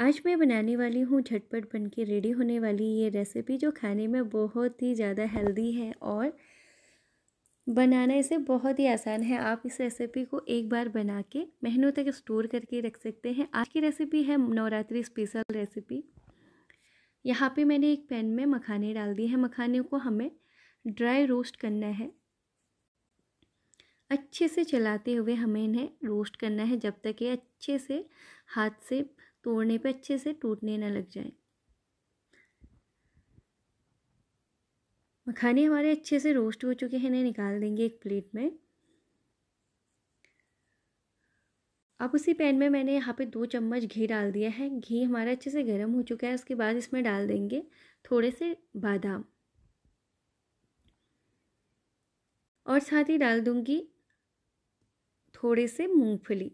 आज मैं बनाने वाली हूँ झटपट बन के रेडी होने वाली ये रेसिपी जो खाने में बहुत ही ज़्यादा हेल्दी है और बनाना इसे बहुत ही आसान है आप इस रेसिपी को एक बार बना के महीनों तक स्टोर करके रख सकते हैं आज की रेसिपी है नवरात्रि स्पेशल रेसिपी यहाँ पे मैंने एक पैन में मखाने डाल दिए हैं मखाने को हमें ड्राई रोस्ट करना है अच्छे से चलाते हुए हमें इन्हें रोस्ट करना है जब तक ये अच्छे से हाथ से तोड़ने पे अच्छे से टूटने ना लग जाए मखाने हमारे अच्छे से रोस्ट हो चुके हैं इन्हें निकाल देंगे एक प्लेट में अब उसी पैन में मैंने यहाँ पे दो चम्मच घी डाल दिया है घी हमारा अच्छे से गर्म हो चुका है उसके बाद इसमें डाल देंगे थोड़े से बादाम और साथ ही डाल दूंगी थोड़े से मूंगफली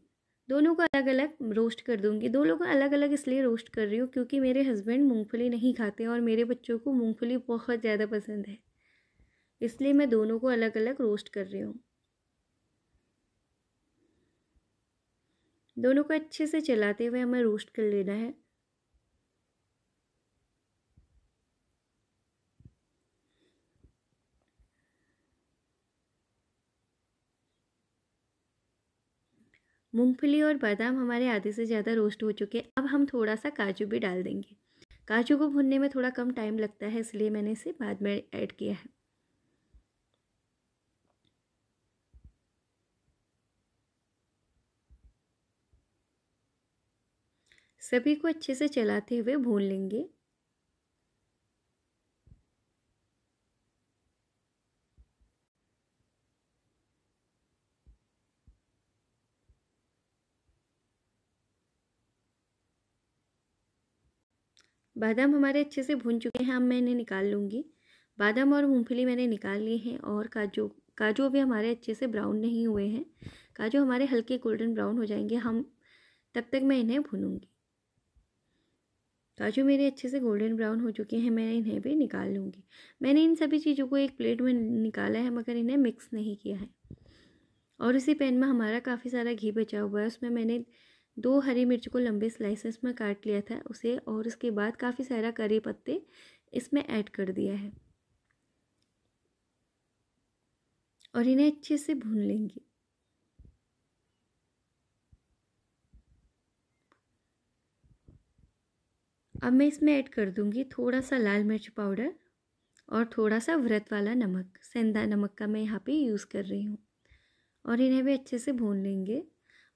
दोनों को अलग अलग रोस्ट कर दूंगी दोनों को अलग अलग इसलिए रोस्ट कर रही हूँ क्योंकि मेरे हस्बैंड मूंगफली नहीं खाते और मेरे बच्चों को मूंगफली बहुत ज़्यादा पसंद है इसलिए मैं दोनों को अलग अलग रोस्ट कर रही हूँ दोनों को अच्छे से चलाते हुए हमें रोस्ट कर लेना है मूंगफली और बादाम हमारे आधे से ज़्यादा रोस्ट हो चुके हैं अब हम थोड़ा सा काजू भी डाल देंगे काजू को भुनने में थोड़ा कम टाइम लगता है इसलिए मैंने इसे बाद में ऐड किया है सभी को अच्छे से चलाते हुए भून लेंगे बादाम हमारे अच्छे से भुन चुके हैं अब मैं इन्हें निकाल लूँगी बादाम और मूंगफली मैंने निकाल लिए हैं और काजू काजू अभी हमारे अच्छे से ब्राउन नहीं हुए हैं काजू हमारे हल्के गोल्डन ब्राउन हो जाएंगे हम तब तक मैं इन्हें भूनूँगी काजू मेरे अच्छे से गोल्डन ब्राउन हो चुके हैं मैं इन्हें भी निकाल लूँगी मैंने इन सभी चीज़ों को एक प्लेट में निकाला है मगर इन्हें मिक्स नहीं किया है और इसी पैन में हमारा काफ़ी सारा घी बचा हुआ है उसमें मैंने दो हरी मिर्च को लंबे स्लाइसेस में काट लिया था उसे और उसके बाद काफ़ी सारा करी पत्ते इसमें ऐड कर दिया है और इन्हें अच्छे से भून लेंगे अब मैं इसमें ऐड कर दूंगी थोड़ा सा लाल मिर्च पाउडर और थोड़ा सा व्रत वाला नमक सेंधा नमक का मैं यहाँ पे यूज़ कर रही हूँ और इन्हें भी अच्छे से भून लेंगे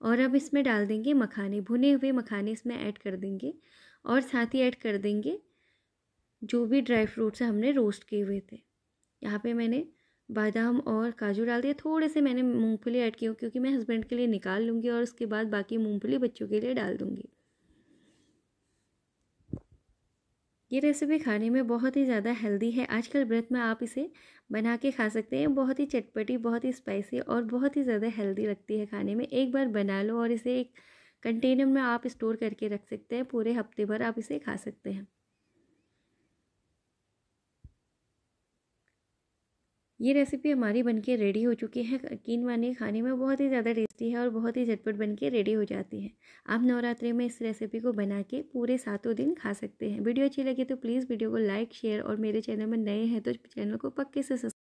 और अब इसमें डाल देंगे मखाने भुने हुए मखाने इसमें ऐड कर देंगे और साथ ही ऐड कर देंगे जो भी ड्राई फ्रूट्स हमने रोस्ट किए हुए थे यहाँ पे मैंने बादाम और काजू डाल दिए थोड़े से मैंने मूंगफली ऐड की क्योंकि मैं हस्बैंड के लिए निकाल लूँगी और उसके बाद बाकी मूंगफली बच्चों के लिए डाल दूँगी ये रेसिपी खाने में बहुत ही ज़्यादा हेल्दी है आजकल व्रत में आप इसे बना के खा सकते हैं बहुत ही चटपटी बहुत ही स्पाइसी और बहुत ही ज़्यादा हेल्दी लगती है खाने में एक बार बना लो और इसे एक कंटेनर में आप स्टोर करके रख सकते हैं पूरे हफ्ते भर आप इसे खा सकते हैं ये रेसिपी हमारी बनके रेडी हो चुकी है यकीन मानिए खाने में बहुत ही ज़्यादा टेस्टी है और बहुत ही झटपट बनके रेडी हो जाती है आप नवरात्रि में इस रेसिपी को बना के पूरे सातों दिन खा सकते हैं वीडियो अच्छी लगे तो प्लीज़ वीडियो को लाइक शेयर और मेरे चैनल में नए हैं तो चैनल को पक्के से